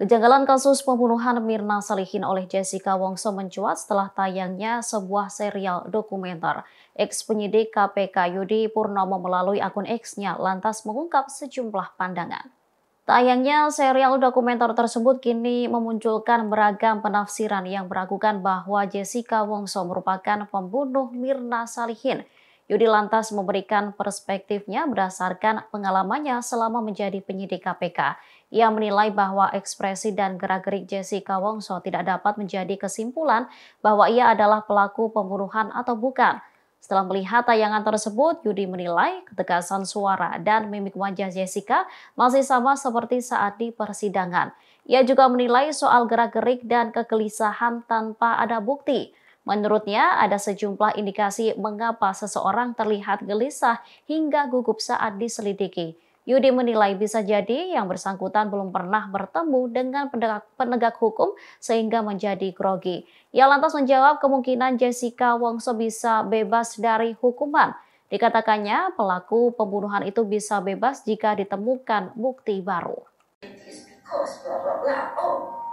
Kejanggalan kasus pembunuhan Mirna Salihin oleh Jessica Wongso mencuat setelah tayangnya sebuah serial dokumenter. Ex penyidik KPK Yudi Purnomo melalui akun X-nya lantas mengungkap sejumlah pandangan. Tayangnya serial dokumenter tersebut kini memunculkan beragam penafsiran yang meragukan bahwa Jessica Wongso merupakan pembunuh Mirna Salihin. Yudi lantas memberikan perspektifnya berdasarkan pengalamannya selama menjadi penyidik KPK. Ia menilai bahwa ekspresi dan gerak-gerik Jessica Wongso tidak dapat menjadi kesimpulan bahwa ia adalah pelaku pembunuhan atau bukan. Setelah melihat tayangan tersebut, Yudi menilai ketegasan suara dan mimik wajah Jessica masih sama seperti saat di persidangan. Ia juga menilai soal gerak-gerik dan kegelisahan tanpa ada bukti. Menurutnya, ada sejumlah indikasi mengapa seseorang terlihat gelisah hingga gugup saat diselidiki. Yudi menilai bisa jadi yang bersangkutan belum pernah bertemu dengan penegak, penegak hukum sehingga menjadi grogi. Ia lantas menjawab kemungkinan Jessica Wongso bisa bebas dari hukuman. Dikatakannya pelaku pembunuhan itu bisa bebas jika ditemukan bukti baru. Oh.